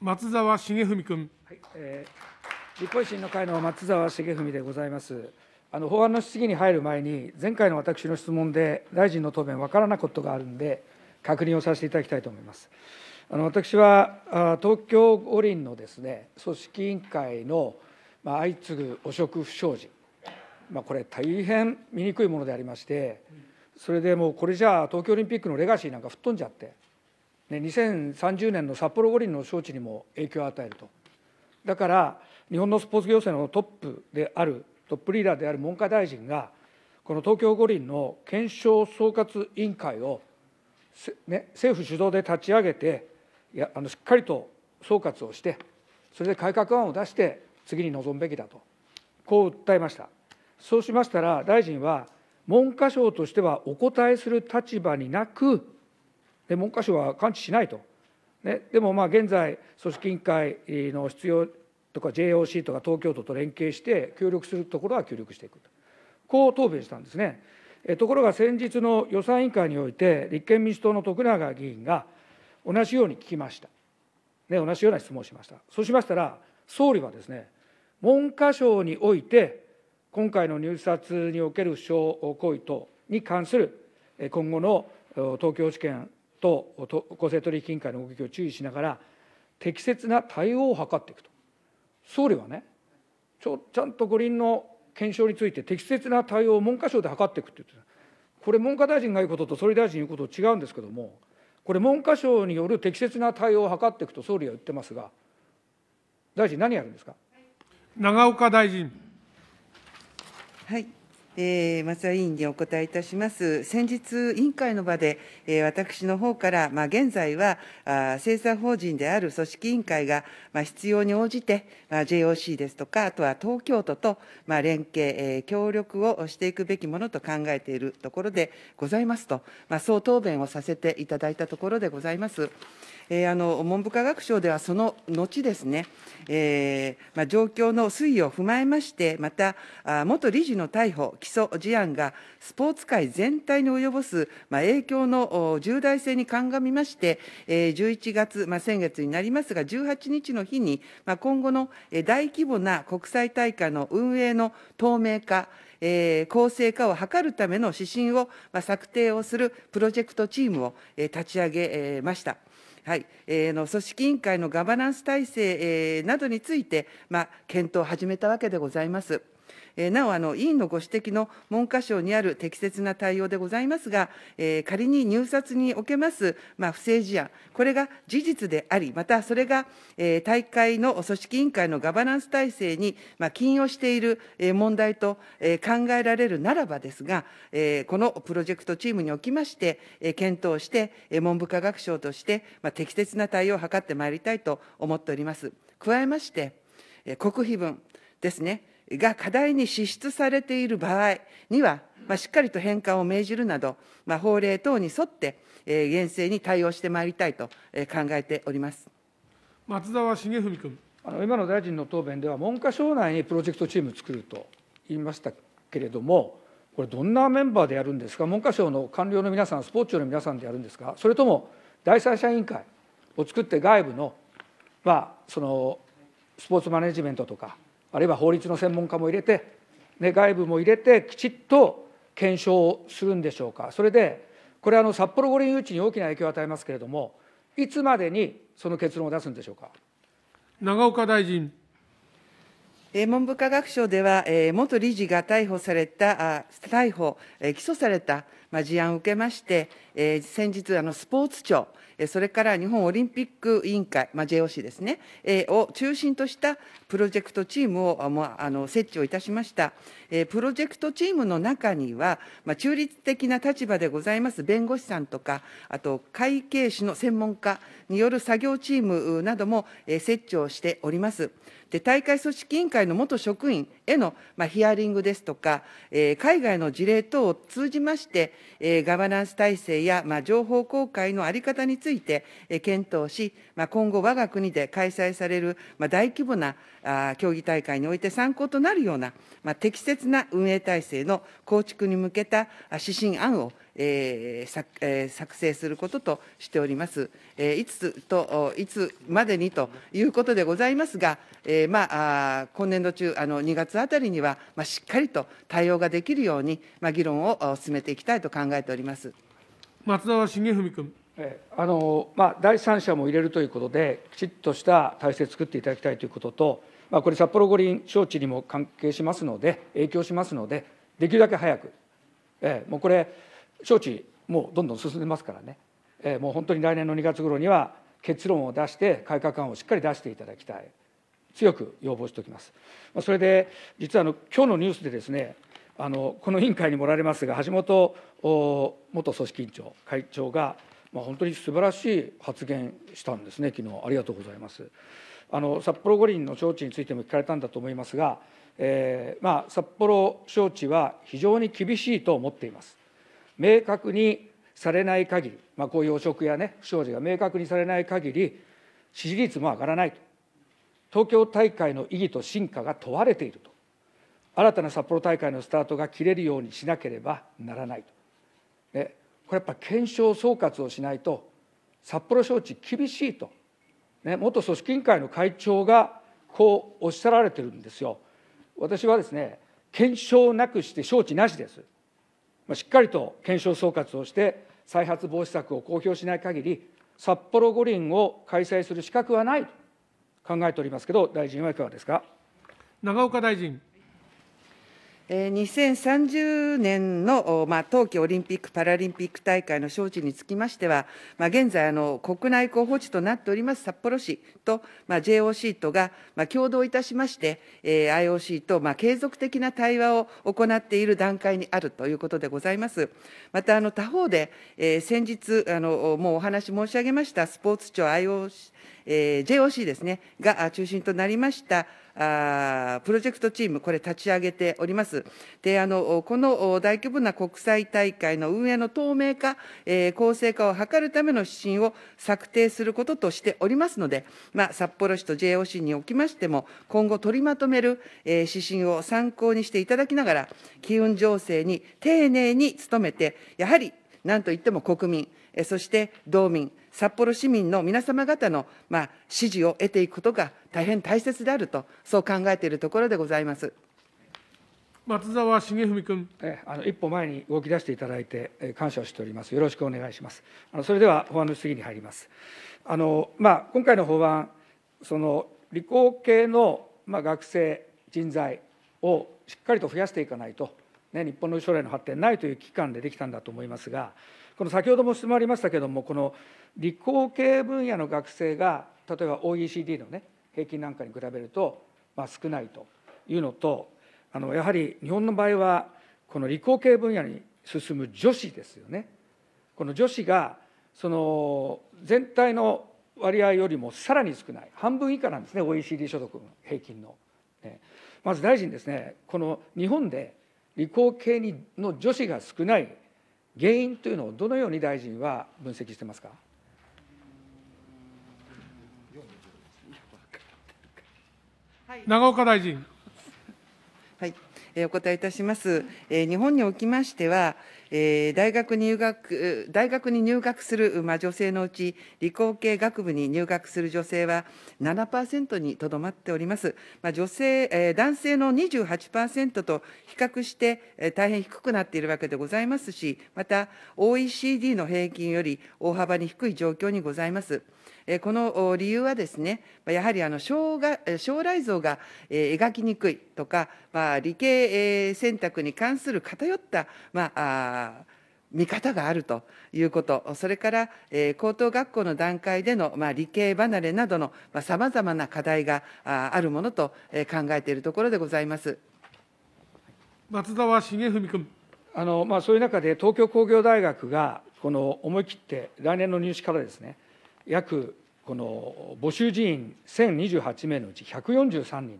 松沢茂文君。はいえー、立法維新の会の松沢茂文でございます。あの法案の質疑に入る前に、前回の私の質問で、大臣の答弁、分からないことがあるんで、確認をさせていただきたいと思います。あの私はあ東京五輪のですね組織委員会のまあ、相次ぐ汚職不祥事、まあ、これ、大変醜いものでありまして、それでもうこれじゃあ、東京オリンピックのレガシーなんか吹っ飛んじゃって。2030年の札幌五輪の招致にも影響を与えると。だから日本のスポーツ行政のトップであるトップリーダーである文科大臣がこの東京五輪の検証総括委員会を、ね、政府主導で立ち上げていやあのしっかりと総括をしてそれで改革案を出して次に臨むべきだとこう訴えましたそうしましたら大臣は文科省としてはお答えする立場になくで文科省は関知しないと、ね、でもまあ現在組織委員会の必要とか JOC とか東京都と連携して協力するところは協力していくとこう答弁したんですねところが先日の予算委員会において立憲民主党の徳永議員が同じように聞きました、ね、同じような質問をしましたそうしましたら総理はですね文科省において今回の入札における不祥行為等に関する今後の東京地検と公正取引委員会の動きを注意しながら適切な対応を図っていくと総理はねちょちゃんと五輪の検証について適切な対応を文科省で図っていくって言ってた、これ文科大臣が言うことと総理大臣が言うことと違うんですけどもこれ文科省による適切な対応を図っていくと総理は言ってますが大臣何やるんですか永岡大臣はいえ松田委員にお答えいたします。先日、委員会の場で、え私の方から、まあ、現在は、あ生産法人である組織委員会が、まあ、必要に応じて、まあ、JOC ですとか、あとは東京都と、まあ、連携、え協力をしていくべきものと考えているところでございますと、まあ、そう答弁をさせていただいたところでございます。えー、あの文部科学省ではその後ですね、えーまあ、状況の推移を踏まえまして、また、あ元理事の逮捕、起訴事案がスポーツ界全体に及ぼす、まあ、影響の重大性に鑑みまして、えー、11月、まあ、先月になりますが、18日の日に、まあ、今後の大規模な国際大会の運営の透明化、えー、公正化を図るための指針を、まあ、策定をするプロジェクトチームを、えー、立ち上げ、えー、ました。はい、えー、の組織委員会のガバナンス体制、えー、などについて、まあ、検討を始めたわけでございます。えなおあの、委員のご指摘の文科省にある適切な対応でございますが、え仮に入札におけます、まあ、不正事案、これが事実であり、またそれが、え大会の組織委員会のガバナンス体制に、まあ、起因をしている、問題と、え考えられるならばですが、えこのプロジェクトチームにおきまして、え検討して、文部科学省として、まあ、適切な対応を図ってまいりたいと思っております。加えまして、国費分ですね、が課題に支出されている場合には、まあ、しっかりと返還を命じるなど、まあ、法令等に沿って、えー、厳正に対応してまいりたいと、えー、考えております松沢茂文君。あの今の大臣の答弁では、文科省内にプロジェクトチームを作ると言いましたけれども、これ、どんなメンバーでやるんですか、文科省の官僚の皆さん、スポーツ庁の皆さんでやるんですか、それとも第三者委員会を作って、外部の,、まあそのスポーツマネジメントとか、あるいは法律の専門家も入れて、ね、外部も入れてきちっと検証するんでしょうかそれでこれあの札幌五輪誘致に大きな影響を与えますけれどもいつまでにその結論を出すんでしょうか長岡大臣文部科学省では、元理事が逮捕された、逮捕、起訴された事案を受けまして、先日、スポーツ庁、それから日本オリンピック委員会、まあ、JOC ですね、を中心としたプロジェクトチームを、まあ、あの設置をいたしました。プロジェクトチームの中には、まあ、中立的な立場でございます弁護士さんとか、あと会計士の専門家による作業チームなども設置をしております。で大会組織委員会の元職員への、まあ、ヒアリングですとか、え海外の事例等を通じまして、えガバナンス体制や、まあ、情報公開の在り方につついて検討し、今後、我が国で開催される大規模な競技大会において参考となるような適切な運営体制の構築に向けた指針案をえ作成することとしております。えー、いつといつまでにということでございますが、えまあ、今年度中、あの2月あたりには、ましっかりと対応ができるように、ま議論を進めていきたいと考えております松沢茂文君。あのまあ、第三者も入れるということで、きちっとした体制作っていただきたいということと、まあ、これ、札幌五輪招致にも関係しますので、影響しますので、できるだけ早く、えー、もうこれ、招致、もうどんどん進んでますからね、えー、もう本当に来年の2月頃には結論を出して、改革案をしっかり出していただきたい、強く要望しておきます。まあ、それで、実はあの今日のニュースでですね、あのこの委員会にもられますが、橋本元組織委員長、会長が、まあ、本当に素晴らしい発言したんですね、昨日ありがとうございます。あの札幌五輪の招致についても聞かれたんだと思いますが、えーまあ、札幌招致は非常に厳しいと思っています。明確にされない限り、まあ、こういう汚職や、ね、不祥事が明確にされない限り、支持率も上がらないと、東京大会の意義と進化が問われていると、新たな札幌大会のスタートが切れるようにしなければならないと。ねこれやっぱ検証総括をしないと札幌招致厳しいと、ね、元組織委員会の会長がこうおっしゃられてるんですよ。私はですね検証なくして招致なしです。まあ、しっかりと検証総括をして再発防止策を公表しない限り札幌五輪を開催する資格はないと考えておりますけど大臣はいかがですか。長岡大臣2030年の、冬季オリンピック・パラリンピック大会の招致につきましては、現在国内候補地となっております札幌市と、JOC とが、共同いたしまして、IOC と、継続的な対話を行っている段階にあるということでございます。また他方で、先日もうお話申し上げましたスポーツ庁 IOC、JOC ですね、が中心となりましたあプロジェクトチーム、これ立ち上げております。であのこの大規模な国際大会の運営の透明化、えー、公正化を図るための指針を策定することとしておりますので、まあ、札幌市と JOC におきましても、今後取りまとめる、えー、指針を参考にしていただきながら、機運情勢に丁寧に努めて、やはりなんといっても国民、そして道民、札幌市民の皆様方の、まあ、支持を得ていくことが大変大切であると、そう考えているところでございます。松沢茂文君えあの一歩前に動き出していただいて、え感謝をしております、よろしくお願いします。あのそれでは法案の質疑に入ります。あのまあ、今回の法案、その理工系の、まあ、学生、人材をしっかりと増やしていかないと、ね、日本の将来の発展ないという危機感でできたんだと思いますが、この先ほども質問ありましたけれども、この理工系分野の学生が、例えば OECD の、ね、平均なんかに比べると、まあ、少ないというのと、あのやはり日本の場合は、この理工系分野に進む女子ですよね。この女子がその全体の割合よりもさらに少ない半分以下なんですね OECD 所得平均の、ね、まず大臣ですねこの日本で理工系にの女子が少ない原因というのをどのように大臣は分析してますか 長岡大臣。はい、お答えいたします。日本におきましては、えー、大学入学、大学に入学する、ま女性のうち、理工系学部に入学する女性は7%にとどまっております。ま女性、えー、男性の28%と比較して、えー、大変低くなっているわけでございますし、また OECD の平均より大幅に低い状況にございます。この理由はですね、やはりあの将が将来像が描きにくいとか、まあ、理系選択に関する偏った、まあ、見方があるということ、それから、え高等学校の段階での、まあ、理系離れなどのさまざ、まな課題があるものと、考えているところでございます松沢茂文君あの、まあ、そういう中で、東京工業大学がこの思い切って、来年の入試からですね、約この募集人員1028名のうち143人の、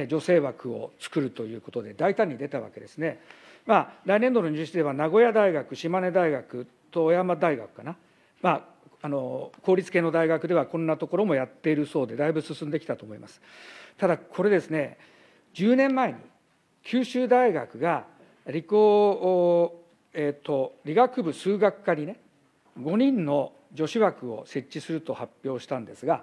ね、女性枠を作るということで大胆に出たわけですね。まあ、来年度の入試では名古屋大学、島根大学、富山大学かな、まあ、あの公立系の大学ではこんなところもやっているそうで、だいぶ進んできたと思います。ただ、これですね、10年前に九州大学が理工、えーと、理学部数学科にね、5人の女子枠を設置すると発表したんですが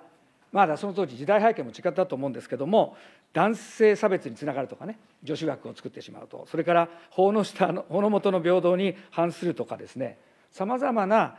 まだその当時時代背景も違ったと思うんですけども男性差別につながるとかね女子枠を作ってしまうとそれから法の下の法の下の平等に反するとかですねさまざまな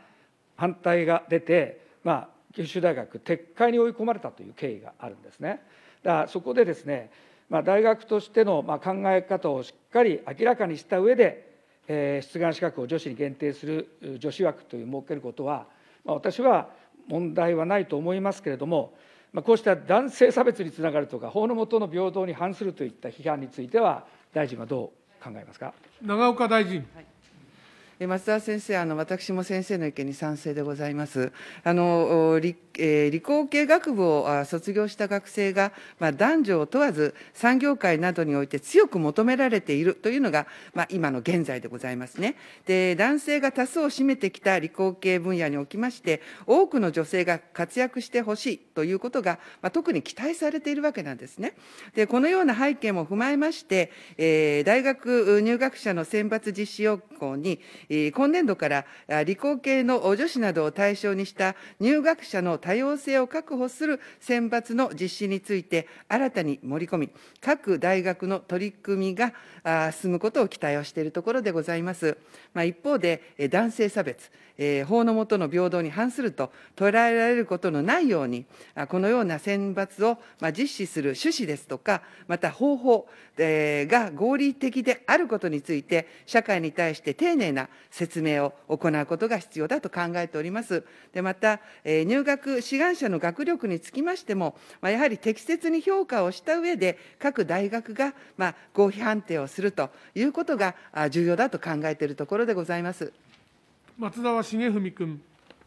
反対が出て、まあ、九州大学撤回に追い込まれたという経緯があるんですね。だからそこでですね、まあ、大学としての考え方をしっかり明らかにした上で、えー、出願資格を女子に限定する女子枠という設けることはまあ、私は問題はないと思いますけれども、まあ、こうした男性差別につながるとか法の下の平等に反するといった批判については大臣はどう考えますか永岡大臣、はい松田先生、あの私も先生の意見に賛成でございます。あの理,、えー、理工系学部を卒業した学生が、まあ、男女を問わず産業界などにおいて強く求められているというのが、まあ、今の現在でございますね。で男性が多数を占めてきた理工系分野におきまして多くの女性が活躍してほしいということが、まあ、特に期待されているわけなんですね。でこのような背景も踏まえまして、えー、大学入学者の選抜実施要項に今年度から理工系の女子などを対象にした入学者の多様性を確保する選抜の実施について新たに盛り込み、各大学の取り組みが進むことを期待をしているところでございます。まあ、一方で、男性差別、法の下の平等に反すると捉えられることのないように、このような選抜を実施する趣旨ですとか、また方法が合理的であることについて、社会に対して丁寧な説明を行うことが必要だと考えております。でまた、え入学志願者の学力につきましても、まやはり適切に評価をした上で、各大学が、ま合否判定をするということが重要だと考えているところでございます。松沢重文君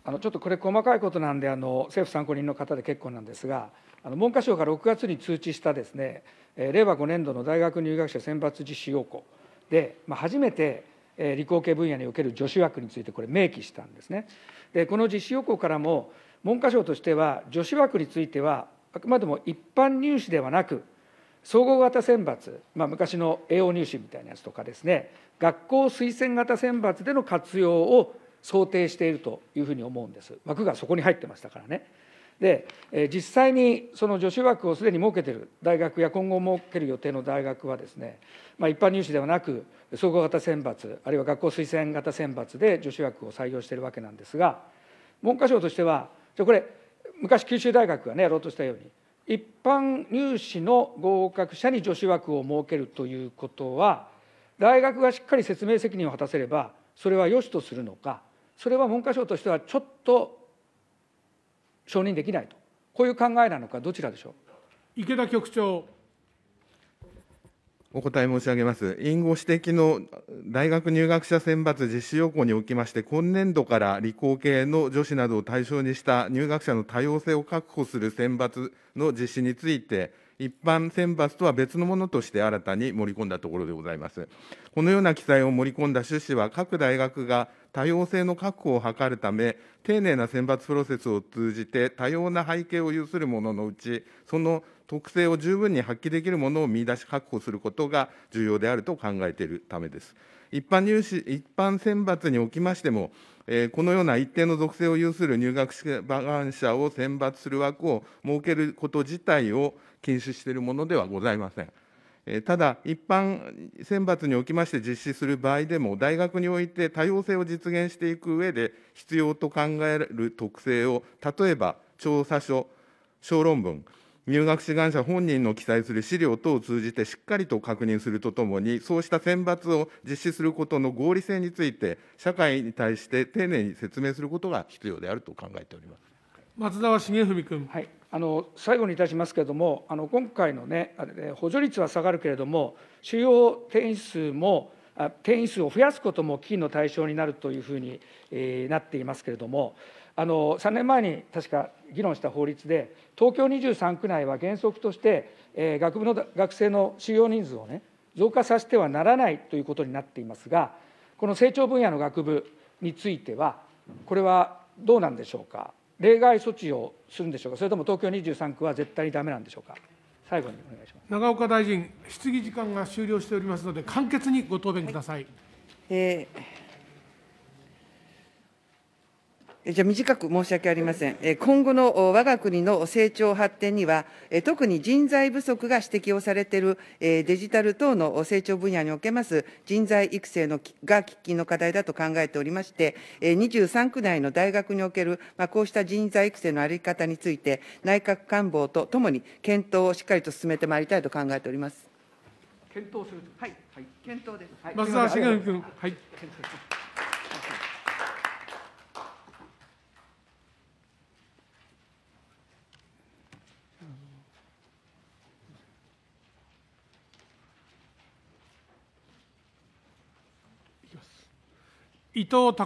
あのちょっとこれ、細かいことなんで、あの政府参考人の方で結構なんですが、あの文科省が6月に通知したですね、令和5年度の大学入学者選抜実施要項で、まあ、初めて理工系分野における助手枠についてこれ明記したんですね。でこの実施要項からも文科省としては助手枠についてはあくまでも一般入試ではなく総合型選抜、まあ、昔の栄養入試みたいなやつとかですね学校推薦型選抜での活用を想定しているというふうに思うんです枠がそこに入ってましたからね。で、え実際にその女子枠をすでに設けている大学や今後設ける予定の大学はですね、まあ、一般入試ではなく総合型選抜あるいは学校推薦型選抜で女子枠を採用しているわけなんですが文科省としてはじゃこれ昔九州大学がねやろうとしたように一般入試の合格者に女子枠を設けるということは大学がしっかり説明責任を果たせればそれは良しとするのかそれは文科省としてはちょっと承認できないと、こういう考えなのか、どちらでしょう池田局長。お答え申し上げます。委員ご指摘の大学入学者選抜実施要項におきまして、今年度から理工系の女子などを対象にした入学者の多様性を確保する選抜の実施について、一般選抜とは別のものとして新たに盛り込んだところでございます。このような記載を盛り込んだ趣旨は、各大学が多様性の確保を図るため、丁寧な選抜プロセスを通じて、多様な背景を有するもののうち、その特性を十分に発揮できるものを見出し、確保することが重要であると考えているためです。一般入試一般選抜におきましても、このような一定の属性を有する入学志願者を選抜する枠を設けること自体を禁止しているものではございません。ただ、一般選抜におきまして実施する場合でも、大学において多様性を実現していく上で、必要と考える特性を、例えば調査書、小論文、入学志願者本人の記載する資料等を通じてしっかりと確認するとともに、そうした選抜を実施することの合理性について、社会に対して丁寧に説明することが必要であると考えております松沢茂文君、はい、あの最後にいたしますけれども、あの今回の、ね、あれね補助率は下がるけれども、主要定員数も定員数を増やすことも基金の対象になるというふうに、えー、なっていますけれども、あの3年前に確か議論した法律で、東京23区内は原則として、えー、学部の学生の収容人数をね、増加させてはならないということになっていますが、この成長分野の学部については、これはどうなんでしょうか、例外措置をするんでしょうか、それとも東京23区は絶対にだめなんでしょうか。最後にお願いします永岡大臣、質疑時間が終了しておりますので、簡潔にご答弁ください。はい、えーじゃ短く申し訳ありません。今後の我が国の成長発展には、特に人材不足が指摘をされているデジタル等の成長分野におけます人材育成のが喫緊の課題だと考えておりまして、23区内の大学におけるこうした人材育成のあり方について、内閣官房とともに検討をしっかりと進めてまいりたいと考えております。検討する。はい。はい、検討です。松田茂君。はい。伊藤孝